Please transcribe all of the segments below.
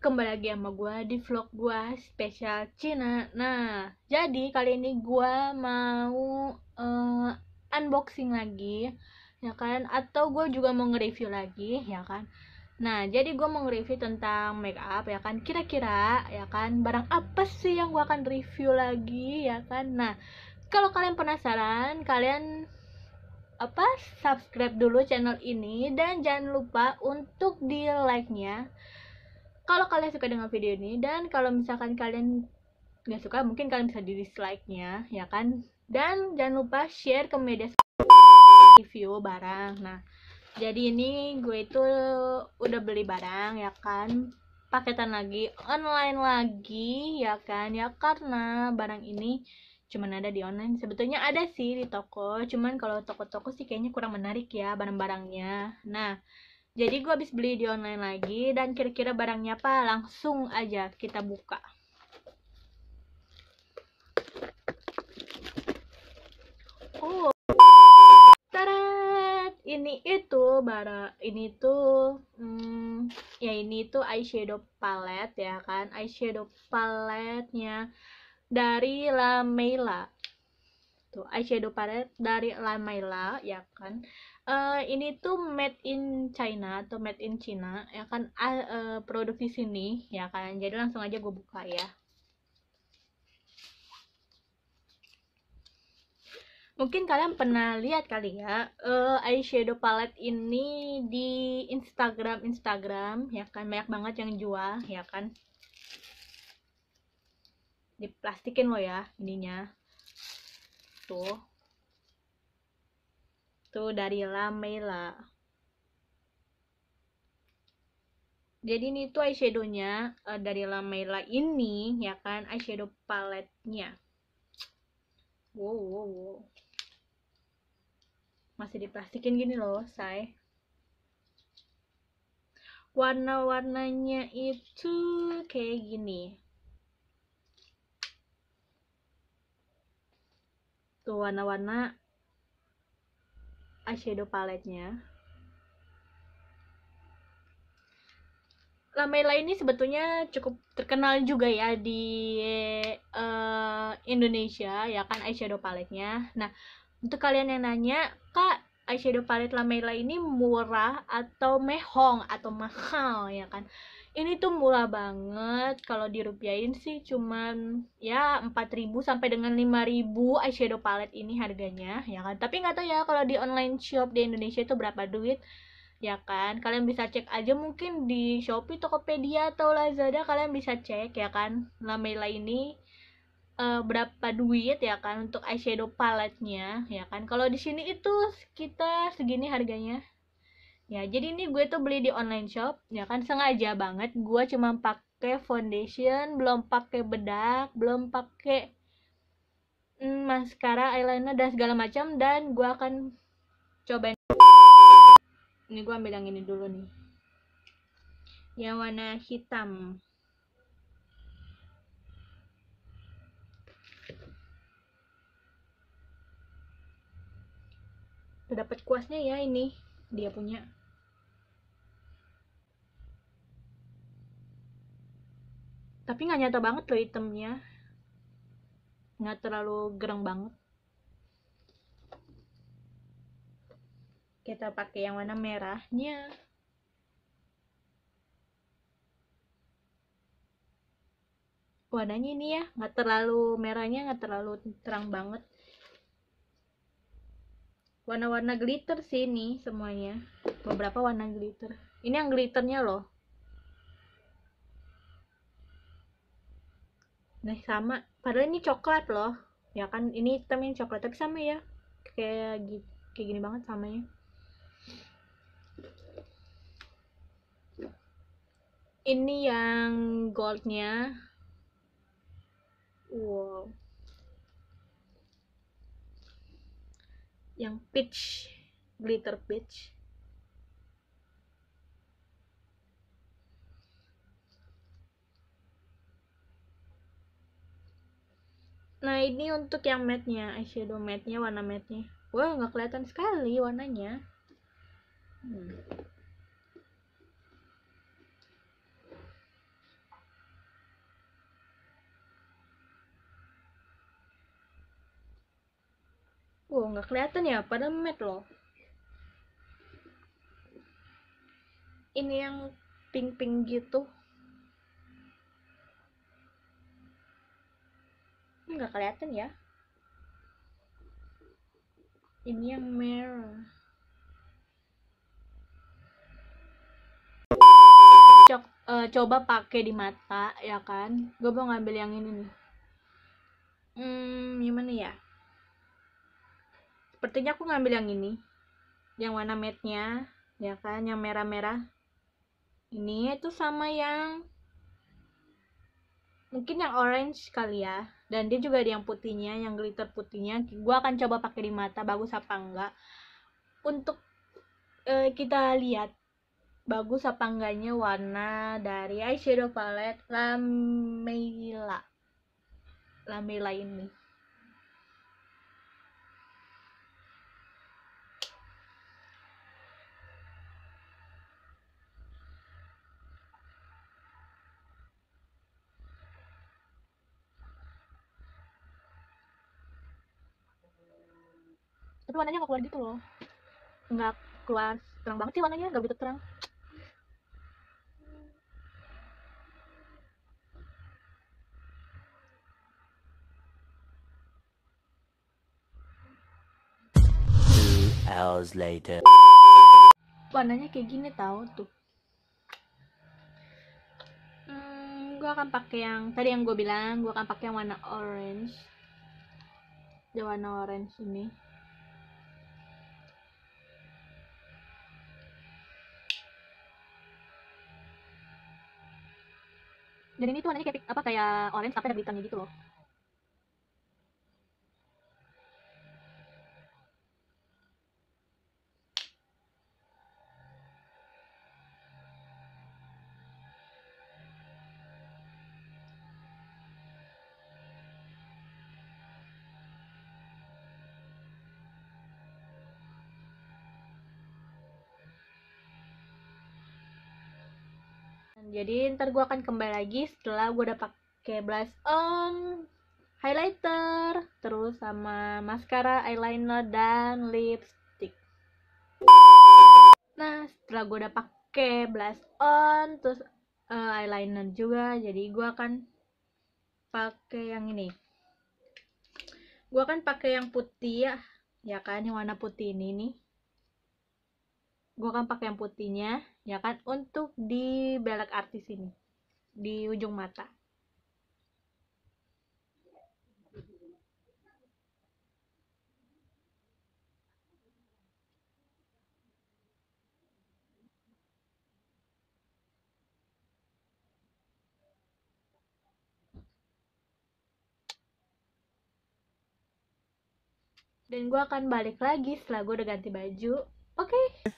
kembali lagi sama gue di vlog gue spesial Cina Nah, jadi kali ini gue mau uh, unboxing lagi Ya kan, atau gue juga mau nge-review lagi, ya kan Nah, jadi gue mau nge-review tentang make up, ya kan Kira-kira, ya kan, barang apa sih yang gue akan review lagi, ya kan Nah, kalau kalian penasaran, kalian apa subscribe dulu channel ini dan jangan lupa untuk di like nya kalau kalian suka dengan video ini dan kalau misalkan kalian nggak suka mungkin kalian bisa di dislike nya ya kan dan jangan lupa share ke media review barang nah jadi ini gue itu udah beli barang ya kan paketan lagi online lagi ya kan ya karena barang ini cuman ada di online sebetulnya ada sih di toko cuman kalau toko-toko sih kayaknya kurang menarik ya barang-barangnya nah jadi gue habis beli di online lagi dan kira-kira barangnya apa langsung aja kita buka. Oh. Tarat. Ini itu bara ini tuh hmm, ya ini tuh eyeshadow palette ya kan. Eyeshadow palette-nya dari La tuh gitu. eyeshadow palette dari La ya kan uh, ini tuh made in China atau made in China ya kan uh, uh, produk di sini ya kan jadi langsung aja gue buka ya mungkin kalian pernah lihat kali ya uh, eyeshadow palette ini di Instagram Instagram ya kan banyak banget yang jual ya kan diplastikin lo ya ininya tuh tuh dari Lamela jadi ini tuh eyeshadownya uh, dari Lamela ini ya kan eyeshadow paletnya wow, wow, wow masih dipastikan gini loh say warna-warnanya itu kayak gini tuh warna-warna eyeshadow paletnya. nya Lamela ini sebetulnya cukup terkenal juga ya di uh, Indonesia ya kan eyeshadow paletnya. Nah, untuk kalian yang nanya, "Kak, eyeshadow palette Mela ini murah atau mehong atau mahal ya kan ini tuh murah banget kalau dirupiahin sih cuman ya 4000 sampai dengan 5000 eyeshadow palette ini harganya ya kan tapi nggak tahu ya kalau di online shop di Indonesia itu berapa duit ya kan kalian bisa cek aja mungkin di Shopee Tokopedia atau Lazada kalian bisa cek ya kan Mela ini uh, berapa duit ya kan untuk eyeshadow paletnya ya kan kalau di sini itu kita segini harganya ya jadi ini gue tuh beli di online shop ya kan sengaja banget gue cuma pakai foundation belum pakai bedak belum pakai mm, maskara eyeliner dan segala macam dan gue akan cobain ini gue ambil yang ini dulu nih yang warna hitam udah dapat kuasnya ya ini dia punya tapi nggak nyata banget loh itemnya nggak terlalu gerang banget kita pakai yang warna merahnya warnanya ini ya nggak terlalu merahnya nggak terlalu terang banget warna-warna glitter sih ini semuanya beberapa warna glitter ini yang glitternya loh nah sama padahal ini coklat loh ya kan ini hitam yang coklat tapi sama ya kayak gitu kayak gini banget samanya ini yang goldnya wow yang peach glitter peach nah ini untuk yang matte nya eyeshadow matte nya warna matte nya wah wow, nggak kelihatan sekali warnanya hmm. Wow, nggak kelihatan ya, pada mat loh. Ini yang pink-pink gitu. Nggak kelihatan ya. Ini yang merah. Cok, uh, coba pakai di mata, ya kan? Gue mau ngambil yang ini nih. Hmm, gimana ya? sepertinya aku ngambil yang ini yang warna matte-nya ya kan yang merah-merah ini itu sama yang mungkin yang orange kali ya dan dia juga ada yang putihnya yang glitter putihnya gue akan coba pakai di mata bagus apa enggak untuk e, kita lihat bagus apa enggaknya warna dari eyeshadow palette Lamela Lamela ini tapi warnanya nggak keluar gitu loh nggak keluar terang banget sih warnanya nggak begitu terang Two hours later warnanya kayak gini tau tuh hmm, gue akan pakai yang tadi yang gue bilang gue akan pakai yang warna orange ada warna orange ini dan ini tuh warnanya kayak apa kayak orange tapi ada glitternya gitu loh jadi ntar gue akan kembali lagi setelah gue udah pakai blush on highlighter terus sama mascara, eyeliner dan lipstick nah setelah gue udah pakai blush on terus uh, eyeliner juga jadi gue akan pakai yang ini gue akan pakai yang putih ya ya kan yang warna putih ini nih gue akan pakai yang putihnya ya kan untuk di belak artis ini di ujung mata dan gue akan balik lagi setelah gue udah ganti baju oke okay.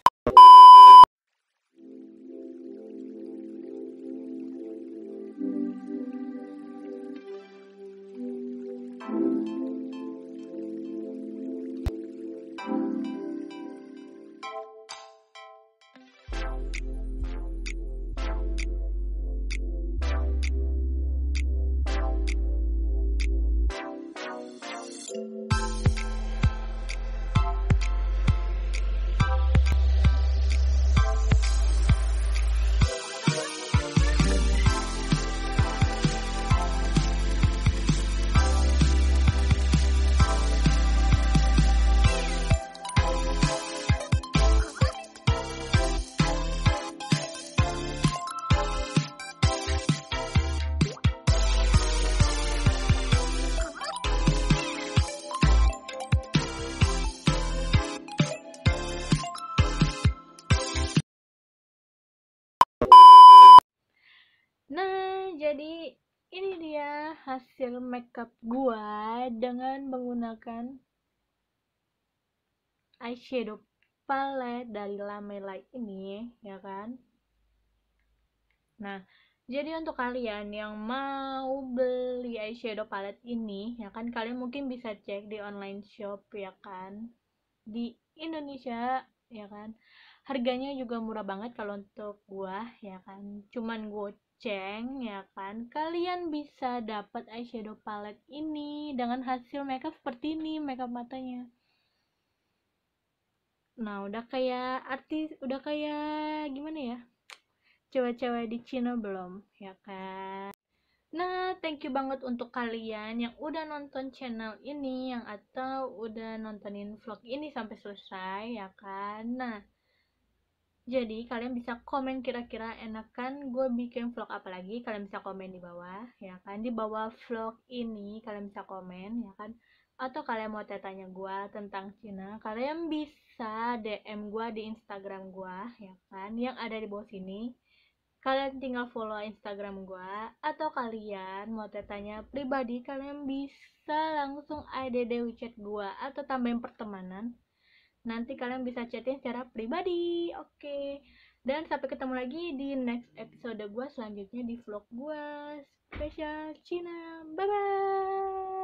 jadi ini dia hasil makeup gua dengan menggunakan eyeshadow palette dari Lame Light ini ya kan nah jadi untuk kalian yang mau beli eyeshadow palette ini, ya kan kalian mungkin bisa cek di online shop ya kan. Di Indonesia ya kan. Harganya juga murah banget kalau untuk gua ya kan. Cuman gua ceng ya kan kalian bisa dapat eyeshadow palette ini dengan hasil makeup seperti ini makeup matanya nah udah kayak artis udah kayak gimana ya cewek-cewek di Cina belum ya kan Nah, thank you banget untuk kalian yang udah nonton channel ini yang atau udah nontonin vlog ini sampai selesai ya kan. Nah, jadi kalian bisa komen kira-kira enakan gue bikin vlog apa lagi. Kalian bisa komen di bawah ya kan. Di bawah vlog ini kalian bisa komen ya kan. Atau kalian mau tanya gue tentang Cina, kalian bisa DM gue di Instagram gue ya kan. Yang ada di bawah sini. Kalian tinggal follow Instagram gue atau kalian mau tanya pribadi kalian bisa langsung ada di WeChat gue atau tambahin pertemanan nanti kalian bisa chatting secara pribadi oke okay. dan sampai ketemu lagi di next episode gue selanjutnya di vlog gue spesial Cina bye bye